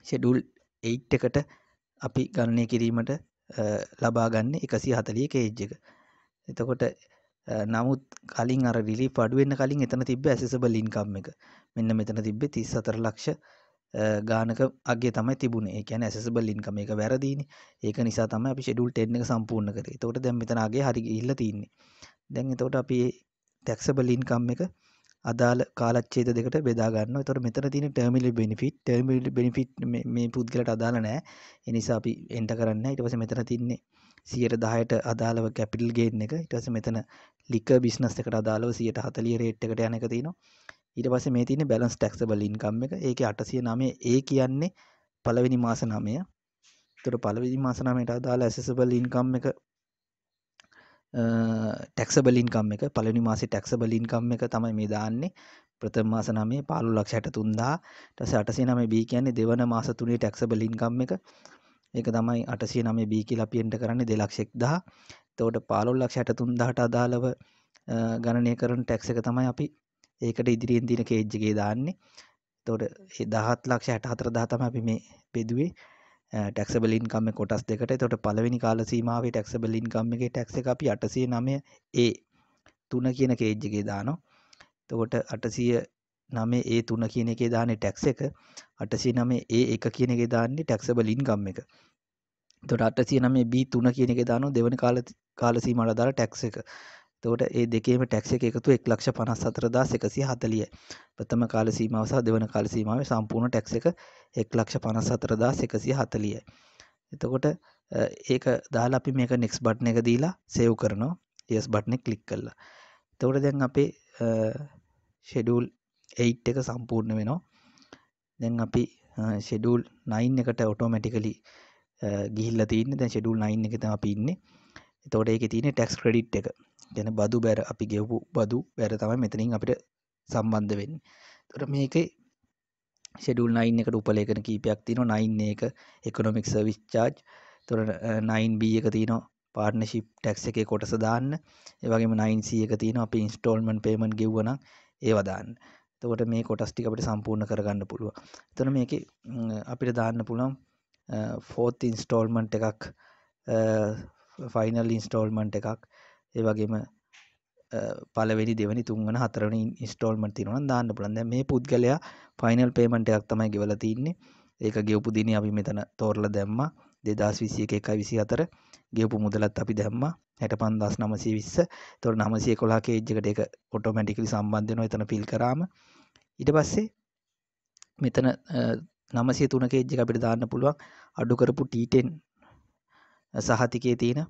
ෂෙඩුල් එයිට් එකට අපි ගණනය කිරීමට ලබාගන්න එකසි හතලිය කේජ් එක එතකොට නමුත් කලින් අර රිලි පඩුවෙන්න්න කලින් එතන තිබ ඇසබ ලින්කම් එක මෙන්න මෙතන තිබ්බෙ තිස් අතර ලක්ෂ ගානක අගේ තමයි තිබුණ එකන ඇසබ ලින්කම එක වැරදිීනි ඒක නිසා තම අපි ෙඩුල් ටෙන්න එක සම්පූර්ණ කර තොට දැම් මෙතනගේ හරි ඉල්ල තින්නේ දැන් එතවට අපි ටැක්සබ ලින්කම් එක අදාළ කාලච්ඡේද දෙකට බෙදා ගන්නවා. එතකොට මෙතන තියෙන ටර්මිනල් බෙනිෆිට් ටර්මිනල් බෙනිෆිට් මේ මේ පුද්ගලට අදාළ නැහැ. ඒ නිසා අපි එන්ටර් කරන්නේ. ඊට පස්සේ මෙතන තින්නේ 110ට අදාළව කැපිටල් ගේන් එක. ඊට පස්සේ මෙතන ලික බිස්නස් එකට අදාළව 140 රේට් එකට යන එක තියෙනවා. ඊට පස්සේ මේ තියෙන්නේ බැලන්ස් ටැක්සබල් ඉන්කම් එක. ඒකේ 809 ඒ කියන්නේ පළවෙනි මාස 9. එතකොට පළවෙනි මාස 9ට අදාළ ඇසෙසබල් ඉන්කම් එක ටැක්ස බලින්කම් එක පලනි මාසි ටැක්ස බලින්කම් එක තමයි මේ දාන්නේ ප්‍රථම මාස නමේ පාලු ලක්ෂයට තුන්දාට සටසි නම බී කියන්නේ දෙවන මාස තුනේ ටැක්ස බලින්කම් එක ඒක තමයි අටසිය නමේ බී කියලා අපියෙන්ට කරන්නේ දෙලක්ෂෙක් දහ එතකොට පාලොල් ලක්ෂයට තුන්දාට අදාළව ගණනය කරන ටැක්ස් එක තමයි අපි ඒකට ඉදිරියෙන් දින කේජ්ජගේ දාන්නේ එතකොට 17 ලක්ෂ 64 දහ තමයි අපි මේ බෙදුවේ ටැක්සබල් ඉන්කම් කොටස් දෙකට එතකොට පළවෙනි කාල සීමාවේ ටැක්සබල් ඉන්කම් එකේ ටැක්ස් එක අපි 809 A 3 කියන කේජ් එකේ දානවා එතකොට 809 A 3 කියන එකේ දාන්නේ ටැක්ස් එක 809 A 1 කියන එකේ දාන්නේ ටැක්සබල් ඉන්කම් එක එතකොට 809 B 3 කියන එකේ දානවා දෙවන කාල කාල සීමාවට දාලා ටැක්ස් එක එතකොට ඒ දෙකේම ටැක්ස් එක එකතු 154140යි. ප්‍රථම කාල සීමාව සහ දෙවන කාල සීමාවේ සම්පූර්ණ ටැක්ස් එක 154140යි. එතකොට ඒක දාලා අපි මේක next button එක දීලා save කරනවා. yes button එක click කරලා. එතකොට දැන් අපේ schedule 8 එක සම්පූර්ණ වෙනවා. දැන් අපි schedule 9 එකට automatically ගිහිල්ලා තියෙන්නේ. දැන් schedule 9 එකේ තමයි අපි ඉන්නේ. එතකොට ඒකේ තියෙන්නේ tax credit එක. ගැන බදු බැර අපි ගෙව්පු බදු බැර තමයි මෙතනින් අපිට සම්බන්ධ වෙන්න තොට මේක ෙඩල් නයින් එකට උපලේකන කීපයක් තින නයින් එක එකොනොමික් සවිස්්චාජ් තොර නයින්B එක තියන පාර්නශිප් ටැක්ස එක කොටස දාන්න ඒවගේම නයින්සිය එක තියන අපි ඉන්ස්ටෝල්මන් පේමන් ගෙවන ඒවදාන්න තකොට මේ කොටස්ටි අපට සම්පූර්ණ කරගන්න පුළුව තන මේක අපිට දාන්න පුළම් ෆෝත් ඉන්ස්ටෝල්මන්ට එකක් ෆයිනල් ඉන්ස්ටෝල්මන්ට එකක් ඒ වගේම පලවෙනි දෙවනි තුන්වන හතරවන ඉස්ටෝල්මට තිනවන දාන්න පුළන්ද මේ පුද්ගලයා ෆයිනල් පේමට එකක් තමයි ගෙවල තින්නේ ඒක ගෙවපු දින අපි මෙතන තෝරල දැම්ම දෙදස් විසිය එකයි විසි අතර ගෙවපු මුදලත් අපි දැම්ම හැට පන්දස් නමසී විස්ස තොර නමසය කොලා කේජ්ජකට එක ඔටෝමැටිකලි සම්බන්ධයන එතන පිල් කරාම ඉට පස්සේ මෙතන නමසේ තුන කේජ්ජ අපිට දාන්න පුළුවන් අඩු කරපු ටීටෙන් සහතිකේ තියෙන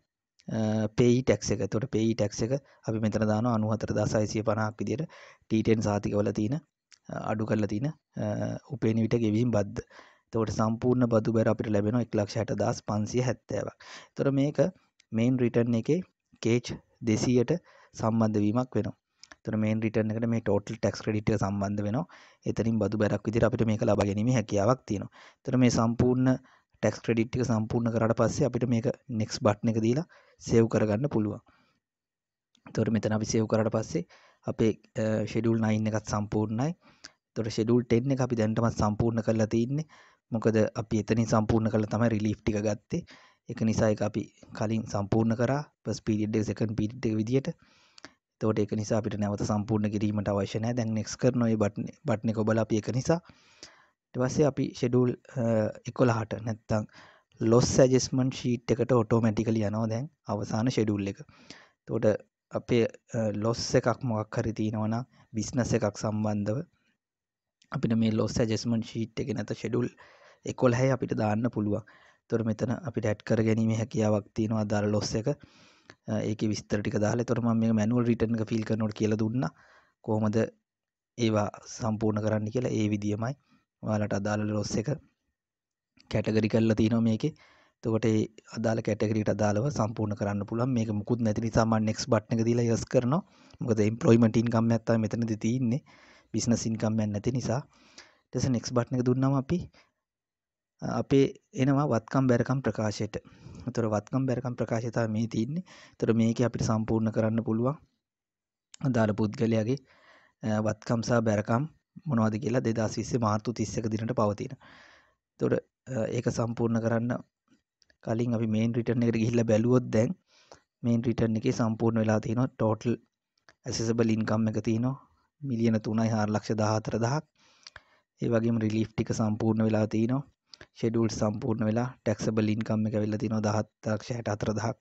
පෙයි ටැක්ස එක තොට පෙයි ටැක්ස එක අපි මෙතන දාන අනුහතර දසයිසිය පණක් විදියට ටීටෙන් සාතිකවල තියෙන අඩු කරල තියෙන උපේන විට ගෙවීම් බද්ධ තවට සම්පූර්ණ බදු බැර අපිට ලැබෙන එක්ලක්ෂයට දස් පන්සිය හැත්තෑවක් තොර මේක මෙයින් රිටර්න් එක කේච් දෙසීයට සම්බන්ධ වීමක් වෙන තොර මේන් රිටර්න එකට මේ ටෝටල් ටක්ස් ක්‍රඩිට සම්බන්ධ වෙන එතනින් බදු බැරක් විදිර අපිට මේක ලබා ගැනීම හැකියාවක් තියෙනවා තොර මේ සම්පූර්ණ ටැක්ස් ක්‍රෙඩිට් එක සම්පූර්ණ කරට පස්සේ අපිට මේක නෙක්ස් බට්න එක දීලා සෙව් කරගන්න පුළුවන් තොර මෙතන අපි සෙව් කරට පස්සේ අපේ ෂෙඩුල් නයින් එකත් සම්පූර්ණයි තොට ෂෙඩුල් ටෙන්න අපි දැන්ටමත් සම්පූර්ණ කරලා තියන්නේ මොකද අපි එතනින් සම්පූර්ණ කළ තමයි රිලිෆ් ටික ගත්තේ එක නිසා එක අපි කලින් සම්පූර්ණ කරා පස් පිඩිඩ් සකන් පිට් විදිට තෝට එක නිසා අපිට නැවත සම්පූර්ණ කිරීමට අවශ්‍යනය දැන් නෙක්ස් කරනොයි බට්න කොබල අපි එක නිසා ඊටපස්සේ අපි ෂෙඩියුල් 11ට නැත්තම් loss adjustment sheet එකට automatically යනවා දැන් අවසාන ෂෙඩියුල් එක. එතකොට අපේ loss එකක් මොකක් හරි තියෙනවා නම් business එකක් සම්බන්ධව අපිට මේ loss adjustment sheet එකේ නැත්නම් ෂෙඩියුල් 11යි අපිට දාන්න පුළුවන්. එතකොට මෙතන අපිට ඇඩ් කර ගැනීමේ හැකියාවක් තියෙනවා අදාළ loss එක. ඒක විස්තර ටික දාලා එතකොට මම මේක මැනුවල් රිටර්න් එක ෆිල් කරනකොට කියලා දුන්නා කොහොමද ඒවා සම්පූර්ණ කරන්න කියලා ඒ විදියමයි ඔයාලට අදාළ ලොස් එක කැටගරි කරලා තියෙනවා මේකේ. එතකොට ඒ අදාළ කැටගරියට අදාළව සම්පූර්ණ කරන්න පුළුවන්. මේක මුකුත් නැති නිසා මම next button එක දීලා yes කරනවා. මොකද employment income එකක් තමයි මෙතනදී තියෙන්නේ. business income එකක් නැති නිසා. ඊට පස්සේ next button එක දුන්නාම අපි අපේ එනවා වත්කම් බැරකම් ප්‍රකාශයට. ඒතර වත්කම් බැරකම් ප්‍රකාශය තමයි මේ තියෙන්නේ. ඒතර මේකේ අපිට සම්පූර්ණ කරන්න පුළුවන් අදාළ පුද්ගලයාගේ වත්කම් සහ බැරකම් මොනවද කියලා 2020 මාර්තු 31 දිනට පවතින. එතකොට ඒක සම්පූර්ණ කරන්න කලින් අපි මේන් රිටර්න් එකට ගිහිල්ලා බැලුවොත් දැන් මේන් රිටර්න් එකේ සම්පූර්ණ වෙලා තියෙනවා ටෝටල් ඇසෙසබල් ඉන්කම් එක තියෙනවා මිලියන 3.4 ලක්ෂ 14000ක්. ඒ වගේම රිලීෆ් ටික සම්පූර්ණ වෙලා තියෙනවා. ෂෙඩියුල් සම්පූර්ණ වෙලා ටැක්සබල් ඉන්කම් එක වෙලා තියෙනවා 17 ලක්ෂ 64000ක්.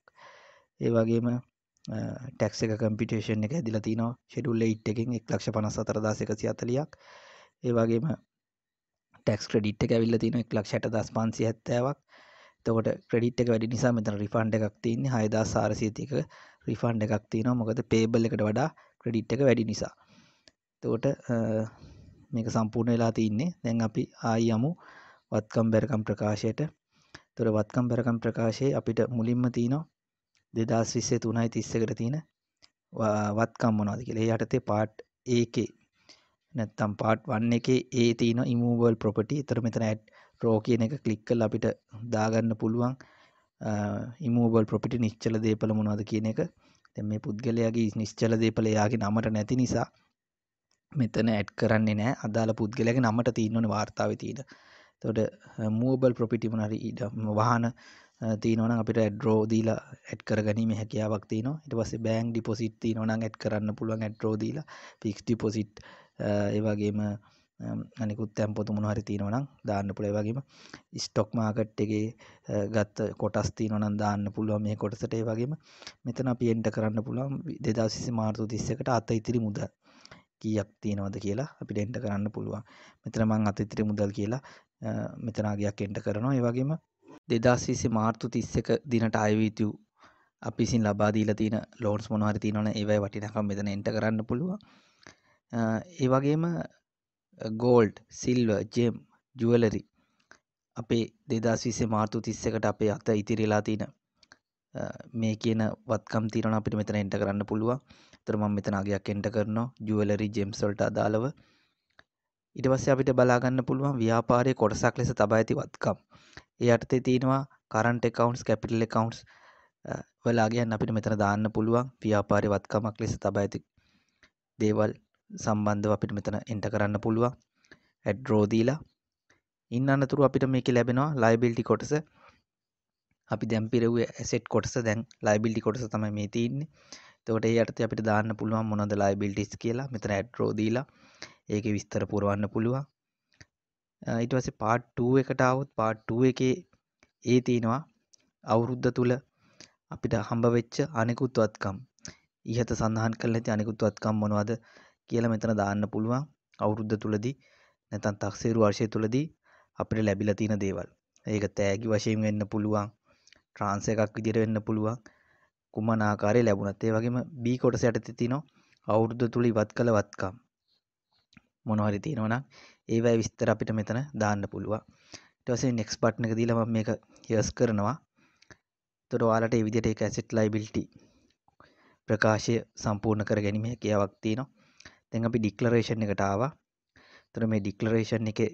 ඒ වගේම ටැක්ස එක කම්පිටේෂන් එක ඇදිල තින ෙඩුල්ල ඉට් එකෙන් එක් ලක්ෂ පනස අතරදාස එකසි අතලියක් ඒවාගේම ටෙක්ස් ක්‍රඩිට් එක ඇවිල්ල තින එක් ලක්ෂට දස් පන්සි ඇත්තෑවක් තකොට ක්‍රඩිට් එක වැඩි නිසා මෙතන රිෆන්ඩ එකක් තින්නේ හයදා සාරසියතික රිෆන්ඩ එකක් තියෙන මොකද පේබල් එකට වඩා ක්‍රඩිට් එක වැඩි නිසා තකොට මේක සම්පූර්ණ වෙලා තින්නේ දැන් අපි ආයි යමු වත්කම් බැරකම් ප්‍රකාශයට තොර වත්කම් බැරකම් ප්‍රකාශයේ අපිට මුලින්ම තියනවා දෙදස් විස්සේ තුනයි තිස්සකට තියෙන වත්කම් මොනවාද කියලා යටතේ පාට් ඒකේ නැත්තම් පාට් වන්න එකේ ඒ තියෙන ඉමූවල් ප්‍රොපටි එතර මෙතන ඇඩ් රෝ කියන එක ක්ලික් කල් අපිට දාගන්න පුළුවන් ඉමූවල් ප්‍රොපිටි නිශ්චල දේපල මොනවාද කියන එක තැ මේ පුද්ගලයාගේ නිශ්චල දේපල යාගේ නමට නැති නිසා මෙතන ඇඩ් කරන්නේ නෑ අදාළ පුද්ගලයාගේ නමට තියෙන්නවන වාර්තාව තියෙන තොට මූබල් ප්‍රොපිටිමනරි ඉඩ වහන තියනවන අපිට ඇඩ්රෝදීලා ඇඩ් කරගනීම හැකියාවක් තියන ඉට පස බෑන් ඩිපොසිට් තියනවන ඇඩ් කරන්න පුළුවන් ඇඩ්රෝදීලා පික්ස් ඩිපොසිට් ඒවාගේම අනිකුත් තැම්පොතු මොනහරි තියෙනවනම් දාන්න පුළුවන් වගේම ස්ටොක් මාකට් එකේ ගත්ත කොටස් තියෙනවනම් දාන්න පුළුවන් මේ කොටසට ඒ වගේම මෙතන අපි එන්ටර් කරන්න පුළුවන් 2020 මාර්තු 31කට අත ඉතිරි මුදල් කීයක් තියෙනවද කියලා අපිට එන්ටර් කරන්න පුළුවන් මෙතන මම අත ඉතිරි මුදල් කියලා මෙතන අගයක් එන්ටර් කරනවා ඒ වගේම 2020 මාර්තු 31 දිනට ආයවිතු අපි විසින් ලබා දීලා තියෙන ලෝන්ස් මොනවා හරි තියෙනවනේ ඒවයි වටිනාකම මෙතන එන්ටර් කරන්න පුළුවන්. ඒ වගේම gold, silver, gem, jewelry අපේ 2020 මාර්තු 31කට අපේ අත ඉතිරිලා තියෙන මේ කියන වත්කම් තියෙනවා අපිට මෙතන එන්ටර් කරන්න පුළුවන්. ඒතර මම මෙතන අගයක් එන්ටර් කරනවා jewelry gems වලට අදාළව. ඊට පස්සේ අපිට බලා ගන්න පුළුවන් ව්‍යාපාරයේ කොටසක් ලෙස තබා ඇති වත්කම්. ඒ යටතේ තියෙනවා කරන්ට් accounts capital accounts වල අගයන් අපිට මෙතන දාන්න පුළුවන් ව්‍යාපාරේ වත්කමක් ලෙස තබා ඇති දේවල් සම්බන්ධව අපිට මෙතන එන්ටර් කරන්න පුළුවන් add row දීලා ඉන්න අනතුරු අපිට මේකේ ලැබෙනවා liability කොටස අපි දැන් පිරවුවේ ඇසෙට් කොටස දැන් ලයිබිලිටි කොටස තමයි මේ තියෙන්නේ. එතකොට ඒ යටතේ අපිට දාන්න පුළුවන් මොනවද ලයිබිලිටිස් කියලා. මෙතන ඇඩ් රෝ දීලා ඒකේ විස්තර පුරවන්න පුළුවන්. ඊට පස්සේ පාට් 2 එකට આવොත් පාට් 2 එකේ ඒ තියෙනවා අවුරුද්ද තුල අපිට හම්බ වෙච්ච අනිකුත් වත්කම්. ඉහත සඳහන් කරලා තියෙන අනිකුත් වත්කම් මොනවද කියලා මෙතන දාන්න පුළුවන්. අවුරුද්ද තුලදී නැත්නම් තක්සේරු වර්ෂය තුලදී අපිට ලැබිලා තියෙන දේවල්. ඒක තෑගි වශයෙන් වෙන්න පුළුවන්. ට්‍රාන්ස් එකක් විදිහට වෙන්න පුළුවන්. කුමන ආකාරයේ ලැබුණත් ඒ වගේම B කොටස යටතේ තියෙනවා අවුරුද්ද තුල ඉවත් කළ වත්කම් මොනවා හරි තියෙනවා නම් ඒවයි විස්තර අපිට මෙතන දාන්න පුළුවන් ඊට පස්සේ next button එක දීලා මම මේක yes කරනවා එතකොට ඔයාලට මේ විදිහට ඒක asset liability ප්‍රකාශය සම්පූර්ණ කර ගැනීම හැකියාවක් තියෙනවා දැන් අපි declaration එකට ආවා එතකොට මේ declaration එකේ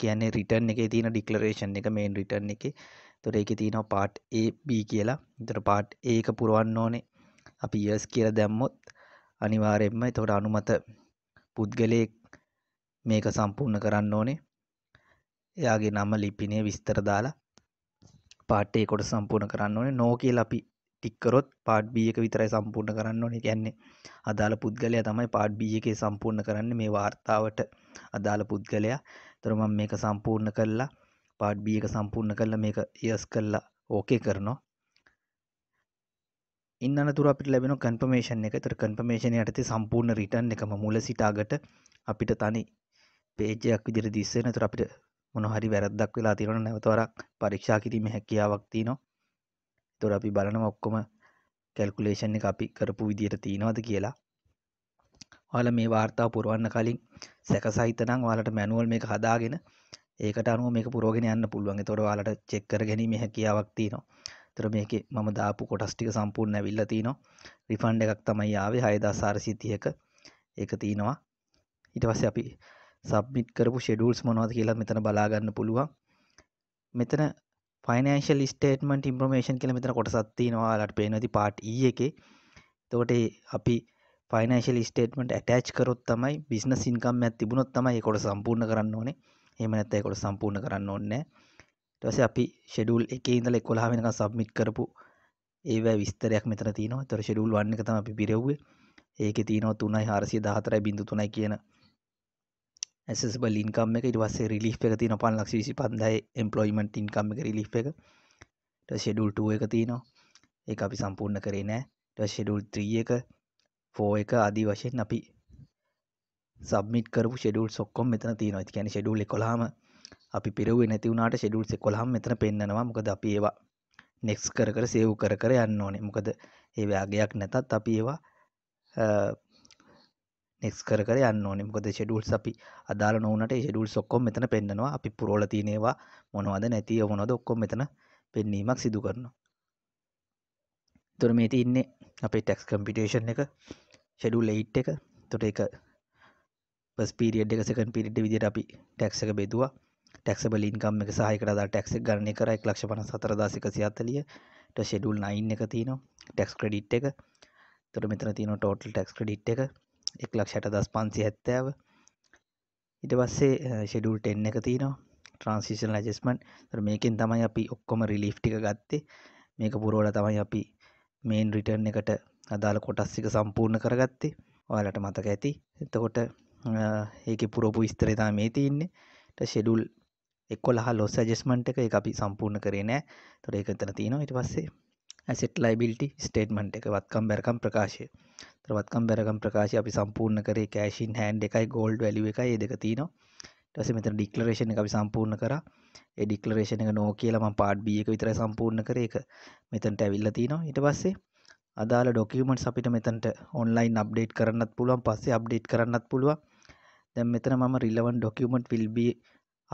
කියන්නේ return එකේ තියෙන declaration එක main return එකේ එතකොට ඒකේ තියෙනවා part A B කියලා. එතකොට part A එක පුරවන්න ඕනේ. අපි years කියලා දැම්මොත් අනිවාර්යයෙන්ම එතකොට අනුමත පුද්ගලයෙක් මේක සම්පූර්ණ කරන්න ඕනේ. එයාගේ නම ලිපිනේ විස්තර දාලා පාට් A කොට සම්පූර්ණ කරන්න ඕනේ. නෝ කියලා අපි ටික් කරොත් පාට් B එක විතරයි සම්පූර්ණ කරන්න ඕනේ. කියන්නේ අදාළ පුද්ගලයා තමයි පාට් B එකේ සම්පූර්ණ කරන්නේ මේ වார்த்தාවට අදාළ පුද්ගලයා. ඒතර මම මේක සම්පූර්ණ කළා. පාට් B එක සම්පූර්ණ කළා. මේක yes කළා. ඕකේ කරනවා. ඉන්න අනතුර අපිට ලැබෙන කන්ෆර්මේෂන් එක. ඒතර කන්ෆර්මේෂන් යටතේ සම්පූර්ණ රිටර්න් එකම මුල සිට අගට අපිට තනි පේජ් එකක් විදිහට දිස් වෙන. ඒතර අපිට මොන හරි වැරද්දක් වෙලා තියෙනවනම් නැවත වරක් පරීක්ෂා කිරීමේ හැකියාවක් තියෙනවා. ඒතර අපි බලනවා ඔක්කොම කැල්කුලේෂන් එක අපි කරපු විදිහට තියෙනවද කියලා. ඔයාලා මේ වාර්තාව පුරවන්න කලින් සැකසිත නම් ඔයාලට මැනුවල් මේක හදාගෙන ඒකට අනුව මේක පුරෝගෙන යන්න පුළුවන්. ඒතකොට ඔයාලට චෙක් කර ගැනීමේ හැකියාවක් තියෙනවා. ඒතර මේකේ මම දාපු කොටස් ටික සම්පූර්ණ ඇවිල්ලා තිනවා. රිෆන්ඩ් එකක් තමයි ආවේ 6431. ඒක තිනවා. ඊට පස්සේ අපි සබ්මිට් කරපු ෂෙඩුල්ස් මොනවද කියලා මෙතන බලාගන්න පුළුවන් මෙතන ෆනන්ශල් ස්ටේටමට ඉම්ප්‍රමේෂන් කියල මෙතන කොටසත්තිනවාලට පේනති e පාට් ඒ එක තෝට අපි ෆනන්ශල් ස්ටේටමට ඇටච් කරොත් තමයි බිස්න සිංකම් ඇත් තිබුණොත් තමයි කොට සම්පූර්ණ කරන්න ඕනේ එමනැත්ත කොට සම්පූර්ණ කරන්න ඕන්නෑ ටස අපි ෂෙඩුල් එක ඉඳල එකොලා වෙනක සබ්මිට් කරපු ඒවැ විස්තරයක් මෙතන තිනවා තොර ෂෙඩුල් වන්න තම අපි පිරෙව්වේ ඒක තිනව තුනයි හාරසිය දාහතරයි බිඳු තුනයි කියන ඇසබල් ඉන්කම් එක ඉට පස්සේ රිලි් එක තින පන් ලක්ෂ විසි පන්දයි එම්පලොයිමට ඉන්කම් එක රිලි් එකට ෂෙඩුල්ටුව එක තියනවා ඒ අපි සම්පූර්ණ කරේ නෑ ෂෙඩුල් ත්‍රිය එක ෆෝ එක අදී වශයෙන් අපි සබමිට කරපු ෂෙඩුල් සොක්කොම් මෙතන තියෙනවා ඇති කැන ෂෙඩුල් කොලාම අපි පිරුවේ නැති වුණට ෂෙඩුල් කොළහම් මෙතන පෙන්න්නවා මොකද අපි ඒවා නෙක්ස් කර කර සේව් කර කර යන්න ඕනේ මොකද ඒවයාගයක් නැතත් අපි ඒවා නෙක්ස් කර කර යන්න ඕනේ. මොකද ෂෙඩියුල්ස් අපි අදාළ නොවුනට ඒ ෂෙඩියුල්ස් ඔක්කොම මෙතන පෙන්නනවා. අපි පුරවලා තියෙන ඒවා මොනවද නැති ඒවා මොනවද ඔක්කොම මෙතන පෙන්වීමක් සිදු කරනවා. එතකොට මේ තියෙන්නේ අපේ ටැක්ස් කම්පියුටේෂන් එක ෂෙඩියුල් 8 එක. එතකොට ඒක ෆස්ට් පීරියඩ් එක සෙකන්ඩ් පීරියඩ් එක විදිහට අපි ටැක්ස් එක බෙදුවා. ටැක්සබල් ඉන්කම් එක සහ එකට අදාළ ටැක්ස් එක ගණනය කරා 154140. ඊට ෂෙඩියුල් 9 එක තියෙනවා. ටැක්ස් ක්‍රෙඩිට් එක. එතකොට මෙතන තියෙනවා ටෝටල් ටැක්ස් ක්‍රෙඩිට් එක. එක් ලක්ෂයට දස් පන්සි හැත්තෑව ඉට පස්සේ ෂෙඩුල් ටෙන් එක තියනවා ට්‍රන්සිෂන් ලජස්මන් මේකෙන් තමයි අපි ඔක්කොම රිලිෆ්ටික ගත්තේ මේක පුරෝල තමයි අපි මේන් රිටර්න් එකට අදාළ කොටස්සික සම්පූර්ණ කරගත්තේ ඔයාලට මතක ඇති එතකොට ඒක පුරපු ස්තරතා මේ තියන්නේට ෂෙඩුල් එක්ො ලහ ලොස් ජෙස්මන්ට එක අපි සම්පූර්ණ කරේ නෑ තොර එක තන තියෙනවා ඉට පස්සේ ඇසෙට් ලයිබිල්ටි ස්ටේට්මන්ට් එක වත්කම් බැරකම් ප්‍රකාශය වත්කම් බැරකම් ප්‍රකාශය අපි සම්පූර්ණ කරේ කෑශන් හැන්් එකයි ගෝල්ඩ් වැලි එකයි දෙක තියනවා ටස මෙතන ඩික්ලරේෂණ අපි සම්පූර්ණ කර ඩික්ලරේෂණ එක නෝ කියලම පාඩ් බිය එක විතර සම්පූර්ණ කර එක මෙතන්ට ඇවිල්ල තිනවා ඉට පස්සේ අදාළ ඩොකියමට් අපිට මෙතන්ට ඔන්ලයින් අප්ඩේට් කරන්නත් පුළුවන් පස්සේ අප්ඩේට් කරන්නත් පුළුවන් දැම් මෙතන මම රිලවන් ඩොකියමට් විල්බි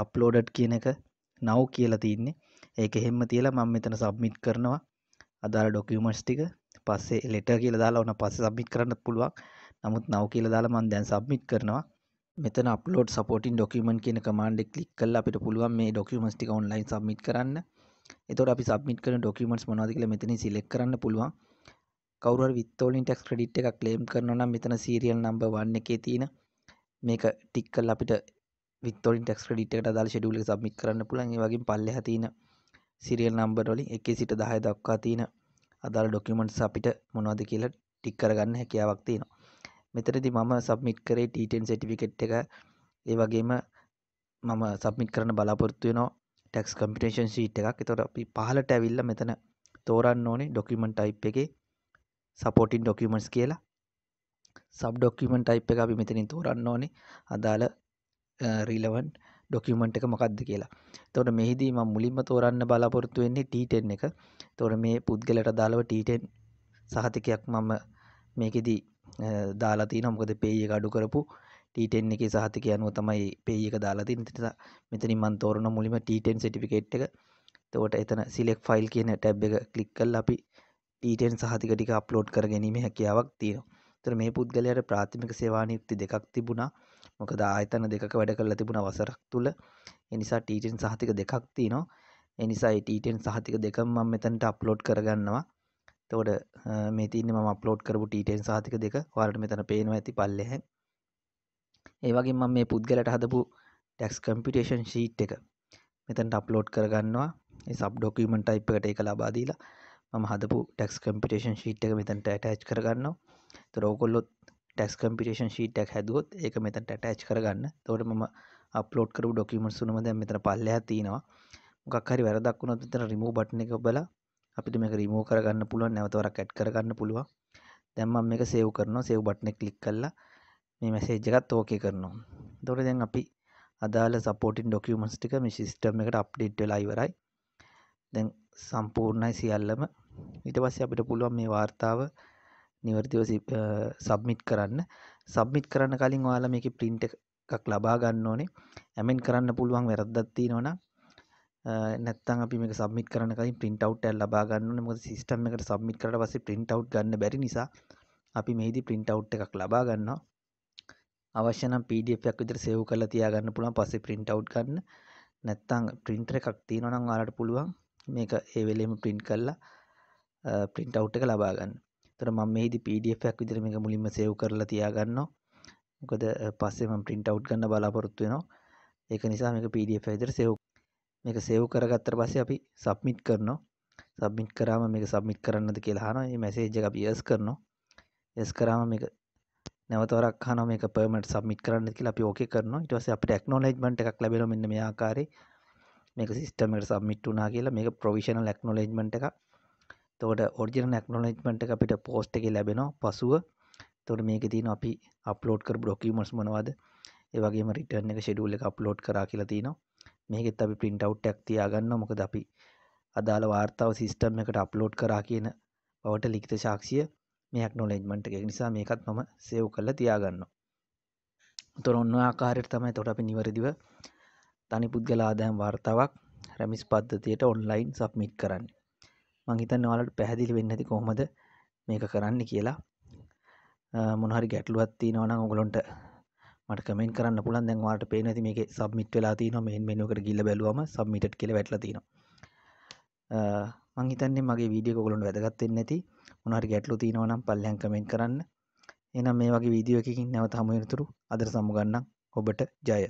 අප්ලෝඩට් කියන එක නව් කියලා තියන්නේ ඒක එහෙම තියලා මම මෙතන සබ්මිට් කරනවා අදාළ ඩොකියුමන්ට්ස් ටික පස්සේ ලෙටර් කියලා දාලා ඕන පස්සේ සබ්මිට් කරන්න පුළුවන්. නමුත් now කියලා දාලා මම දැන් සබ්මිට් කරනවා. මෙතන upload supporting document කියන command එක click කරලා අපිට පුළුවන් මේ documents ටික online submit කරන්න. එතකොට අපි submit කරන documents මොනවද කියලා මෙතනින් select කරන්න පුළුවන්. කවුරු හරි withholding tax credit එකක් claim කරනවා නම් මෙතන serial number 1 එකේ තියෙන මේක ටික් කරලා අපිට withholding tax credit එකට අදාළ schedule එක submit කරන්න පුළුවන්. ඒ වගේම පල්ලෙහා තියෙන සිරියල් නම්බර් වලින් 1 සිට 10 දක්වා තියෙන අදාළ ඩොකියුමන්ට්ස් අපිට මොනවද කියලා ටික් කරගන්න හැකියාවක් තියෙනවා. මෙතනදී මම සබ්මිට් කරේ T10 සර්ටිෆිකේට් එක. ඒ වගේම මම සබ්මිට් කරන්න බලාපොරොත්තු වෙනවා ටැක්ස් කම්පියුටේෂන් ෂීට් එකක්. ඒතකොට අපි පහලට ඇවිල්ලා මෙතන තෝරන්න ඕනේ ඩොකියුමන්ට් ටයිප් එකේ supporting documents කියලා. sub document type එක අපි මෙතනින් තෝරන්න ඕනේ. අදාළ relevant ඩොකියුමන්ට් එක මොකක්ද කියලා. එතකොට මෙහිදී මම මුලින්ම තෝරන්න බලාපොරොත්තු වෙන්නේ T10 එක. එතකොට මේ පුද්ගලයාට අදාළව T10 සහතිකයක් මම මේකෙදී දාලා තියෙනවා. මොකද pay එක අඩු කරපු T10 එකේ සහතිකය අනුව තමයි pay එක දාලා තියෙන්නේ. මෙතනින් මම තෝරන මුලින්ම T10 certificate එක. එතකොට එතන select file කියන tab එක ක්ලික් කරලා අපි T10 සහතික ටික අප්ලෝඩ් කර ගැනීම හැකියාවක් තියෙනවා. ඒතර මේ පුද්ගලයාට ප්‍රාථමික සේවා නියුක්ති දෙකක් තිබුණා. මොකද ආයතන දෙකක වැඩ කරලා තිබුණා වසරක් තුල. ඒ නිසා T10 සහතික දෙකක් තියෙනවා. ඒ නිසා ඒ T10 සහතික දෙකම මම මෙතනට අප්ලෝඩ් කරගන්නවා. එතකොට මේ තියෙන්නේ මම අප්ලෝඩ් කරපු T10 සහතික දෙක. ඔයාලට මෙතන පේනවා ඇති පල්ලෙහෙන්. ඒ වගේම මම මේ පුද්ගලයාට හදපු ටැක්ස් කම්පියුටේෂන් ෂීට් එක මෙතනට අප්ලෝඩ් කරගන්නවා. ඒ සබ් ඩොකියුමන්ට් ටයිප් එකට ඒක ලබා දීලා මම හදපු ටැක්ස් කම්පියුටේෂන් ෂීට් එක මෙතනට ඇටච් කරගන්නවා. තොර ඔකොල්ලොත් ටැස් කම්පිටේෂන් ශීට්ටක් හැදුවොත් ඒක මෙතට ඇටච් කරගන්න තොට ම අප්ලෝඩ් කරු ඩොකිමට සුනමද මෙතර පල්ල තියෙනවා මොක්හරි වැරදක් වුණොත් තර රිමූ බට්න එක බල අපිට මේක රිමෝ කරගන්න පුළුවන් නැවතවර කැට් කරගන්න පුළුව දැම්ම මේක සේව් කරන සේව් බට්න කලික් කල්ලා මේ මැසේජගත් ඕකේ කරනවා තොර දැන් අපි අදාල සපෝටින් ඩොකියමස් ටික මේ සිිස්ටම් එකට අප්ඩේට් ලයිවරයි දැන් සම්පූර්ණයි සියල්ලම ඉට පස්ස අපිට පුළුවන් මේ වාර්තාව නිවර්තිව සබ්මිට් කරන්න සබ්මිට් කරන්න කලින් ඔයාලා මේක ප්‍රින්ට් එකක් ලබා ගන්න ඕනේ ඇමෙන් කරන්න පුළුවන් වැරද්දක් තියෙනවා නැත්තම් අපි මේක සබ්මිට් කරන්න කලින් print out එකක් ලබා ගන්න ඕනේ මොකද සිස්ටම් එකට සබ්මිට් කරලා පස්සේ print out ගන්න බැරි නිසා අපි මෙහිදී print out එකක් ලබා ගන්නවා අවශ්‍ය නම් PDF එකක් විදිහට save කරලා තියාගන්න පුළුවන් පස්සේ print out ගන්න නැත්තම් printer එකක් තියෙනවා නම් ඔයාලට පුළුවන් මේක ඒ වෙලෙම print කරලා print out එක ලබා ගන්න එතකොට මම මෙහිදී PDF එකක් විදිහට මේක මුලින්ම සේව් කරලා තියාගන්නවා. මොකද පස්සේ මම print out කරන්න බලාපොරොත්තු වෙනවා. ඒක නිසා මේක PDF එක විදිහට සේව් මේක සේව් කරගත්තට පස්සේ අපි submit කරනවා. සබ්මිට් කරාම මේක සබ්මිට් කරන්නද කියලා අහනවා. මේ මැසේජ් එක අපි yes කරනවා. yes කරාම මේක නැවත වරක් අහනවා මේක permanent submit කරන්නද කියලා අපි okay කරනවා. ඊට පස්සේ අපිට acknowledgement එකක් ලැබෙනවා මෙන්න මේ ආකාරයේ. මේක system එකට submit වුණා කියලා මේක provisional acknowledgement එකක්. තෝට ඔර්ජන නක්නොලජ්මට අපිට පෝස්ට එක ලැබෙනවා පසුව තොට මේක තින අපි අප්ලෝඩ් කර බ්ලොකීමස් මනවාද ඒවගේ රිටර්න එක ෂෙඩුල්ල එක අප්ලෝඩ් කරා කියලා තිනවා මේකෙත් අපි පින්ට අවට් ඇක්තියා ගන්න මොකද අපි අදාළ වාර්තාව සිිස්ටම් එකට අප්ලෝඩ් කරා කියන පවට ලික්ත ශක්ෂය මේයක් නොලෙජ්මට එකක් නිසා මේකත් මම සෙව් කල්ල තියාගන්න තොර ඔන්න ආකාරයට තමයි තොට අපි නිවරදිව තනි පුද්ගලාදායම් වාර්තාවක් රැමිස් පද්ධතියට ඔන්ලයින් සබ්මිට් කරන්න මංහිතන් ඔයාලට පැහැදිලි වෙන්න ඇති කොහොමද මේක කරන්න කියලා මොනහරි ගැටලුවත් තියෙනවන ඔගොලොන්ට මට කමෙන් කරන්න පුළන් දැන් වාට පේන ඇති මේක සබ්මිට් වෙලා තියෙන මෙන් මෙනුකට ගිල්ල බැලුවම සබ්මිට් කියල වැටලා තියෙනවා මංහිතන්නේ මගේ වීඩිය කොගොලොන් වැදගත්තෙන් නැති මොනහරි ගැටලු තියෙනවනම් පල්ලයන් කමෙන් කරන්න එනම් මේ වගේ වීඩියෝ එකකින් නැවත හමු වෙනතුරු අදට සමුගන්නම් ඔබට ජය